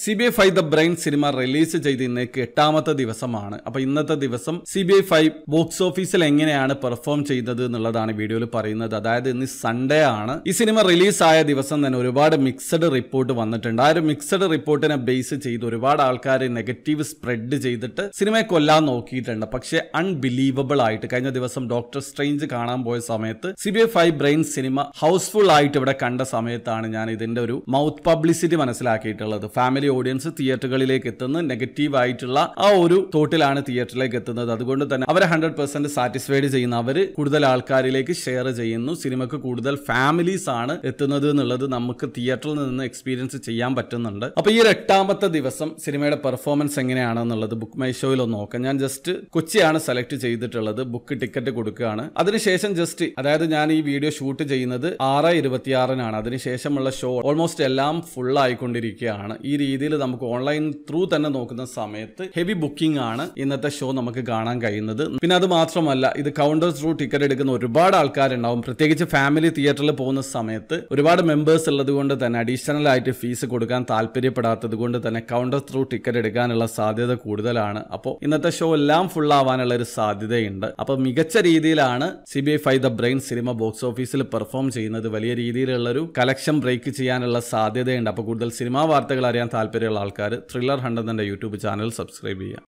C B I five the brain cinema release ചെയ്ത് ഇന്നേക്ക് എട്ടാമത്തെ ദിവസമാണ് അപ്പോൾ ഇന്നത്തെ ദിവസം C B I five box ഓഫീസിൽ എങ്ങനെയാണ് പെർഫോം ചെയ്തത് എന്നുള്ളതാണ് വീഡിയോയിൽ പറയുന്നത് അതായത് ഇന്ന് സൺഡേ ആണ് ഈ സിനിമ റിലീസായ ദിവസം തന്നെ ഒരുപാട് മിക്സഡ് റിപ്പോർട്ട് വന്നിട്ടുണ്ട് ആ ഒരു മിക്സഡ് റിപ്പോർട്ടിനെ ബേസ് ചെയ്ത് ഒരുപാട് ആൾക്കാർ നെഗറ്റീവ് സ്പ്രെഡ് ചെയ്തിട്ട് സിനിമയെ കൊല്ലാൻ നോക്കിയിട്ടുണ്ട് പക്ഷേ അൺബിലീവബിൾ ആയിട്ട് കഴിഞ്ഞ ദിവസം ഡോക്ടർ സ്ട്രെയിഞ്ച് കാണാൻ പോയ സമയത്ത് C B I five brain cinema housefull ആയിട്ട് ഇവിടെ കണ്ട സമയത്താണ് ഞാൻ ഇതിന്റെ ഒരു മൗത്ത് പബ്ലിസിറ്റി മനസ്സിലാക്കിയിട്ടുള്ളത് ഫാമിലി ഫാമിലി ഓഡിയൻസ് തിയേറ്ററുകളിലേക്ക് എത്തുന്ന നെഗറ്റീവ് ആയിട്ടുള്ള ആ ഒരു തോട്ടിലാണ് തിയേറ്ററിലേക്ക് എത്തുന്നത് അതുകൊണ്ട് തന്നെ അവരെ ഹൺഡ്രഡ് പെർസെന്റ് സാറ്റിസ്ഫൈഡ് ചെയ്യുന്ന അവർ കൂടുതൽ ആൾക്കാരിലേക്ക് ഷെയർ ചെയ്യുന്നു സിനിമക്ക് കൂടുതൽ ഫാമിലീസ് ആണ് എത്തുന്നത് എന്നുള്ളത് നമുക്ക് തിയേറ്ററിൽ നിന്ന് എക്സ്പീരിയൻസ് ചെയ്യാൻ പറ്റുന്നുണ്ട് അപ്പൊ ഈ എട്ടാമത്തെ ദിവസം സിനിമയുടെ പെർഫോമൻസ് എങ്ങനെയാണെന്നുള്ളത് ബുക്ക് മൈ ഷോയിൽ ഒന്ന് നോക്കാം ഞാൻ ജസ്റ്റ് കൊച്ചിയാണ് സെലക്ട് ചെയ്തിട്ടുള്ളത് ബുക്ക് ടിക്കറ്റ് കൊടുക്കുകയാണ് അതിനുശേഷം ജസ്റ്റ് അതായത് ഞാൻ ഈ വീഡിയോ ഷൂട്ട് ചെയ്യുന്നത് ആറ് ഇരുപത്തിയാറിനാണ് അതിനുശേഷമുള്ള ഷോ ഓൾമോസ്റ്റ് എല്ലാം ഫുൾ ആയിക്കൊണ്ടിരിക്കുകയാണ് ഈ രീതിയിൽ നമുക്ക് ഓൺലൈൻ ത്രൂ തന്നെ നോക്കുന്ന സമയത്ത് ഹെവി ബുക്കിംഗ് ആണ് ഇന്നത്തെ ഷോ നമുക്ക് കാണാൻ കഴിയുന്നത് പിന്നെ അത് മാത്രമല്ല ഇത് കൗണ്ടർ ത്രൂ ടിക്കറ്റ് എടുക്കുന്ന ഒരുപാട് ആൾക്കാരുണ്ടാവും പ്രത്യേകിച്ച് ഫാമിലി തിയേറ്ററിൽ പോകുന്ന സമയത്ത് ഒരുപാട് മെമ്പേഴ്സ് ഉള്ളത് കൊണ്ട് തന്നെ അഡീഷണൽ ആയിട്ട് ഫീസ് കൊടുക്കാൻ താല്പര്യപ്പെടാത്തത് കൊണ്ട് തന്നെ കൗണ്ടർ ത്രൂ ടിക്കറ്റ് എടുക്കാനുള്ള സാധ്യത കൂടുതലാണ് അപ്പോൾ ഇന്നത്തെ ഷോ എല്ലാം ഫുൾ ആവാനുള്ള ഒരു സാധ്യതയുണ്ട് അപ്പോൾ മികച്ച രീതിയിലാണ് C B five the brain cinema box ഓഫീസിൽ പെർഫോം ചെയ്യുന്നത് വലിയ രീതിയിലുള്ള ഒരു കളക്ഷൻ ബ്രേക്ക് ചെയ്യാനുള്ള സാധ്യതയുണ്ട് അപ്പോൾ കൂടുതൽ സിനിമാ വാർത്തകൾ അറിയാൻ താല്പര്യമുള്ള ആൾക്കാർ ത്രില്ലർ ഹണ്ട് എന്നെ യൂട്യൂബ് ചാനൽ സബ്സ്ക്രൈബ് ചെയ്യുക